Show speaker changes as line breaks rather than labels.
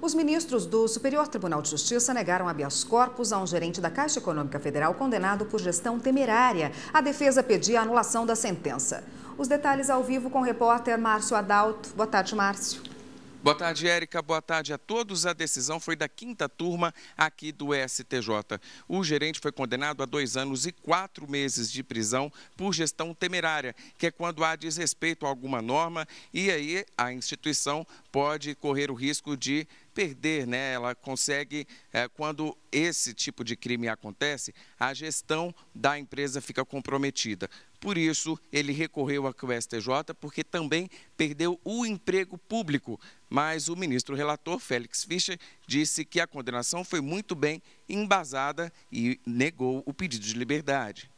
Os ministros do Superior Tribunal de Justiça negaram habeas corpus a um gerente da Caixa Econômica Federal condenado por gestão temerária. A defesa pedia a anulação da sentença. Os detalhes ao vivo com o repórter Márcio Adalto. Boa tarde, Márcio.
Boa tarde, Érica. Boa tarde a todos. A decisão foi da quinta turma aqui do STJ. O gerente foi condenado a dois anos e quatro meses de prisão por gestão temerária, que é quando há desrespeito a alguma norma e aí a instituição pode correr o risco de perder, né? ela consegue, é, quando esse tipo de crime acontece, a gestão da empresa fica comprometida. Por isso, ele recorreu ao STJ, porque também perdeu o emprego público. Mas o ministro relator, Félix Fischer, disse que a condenação foi muito bem embasada e negou o pedido de liberdade.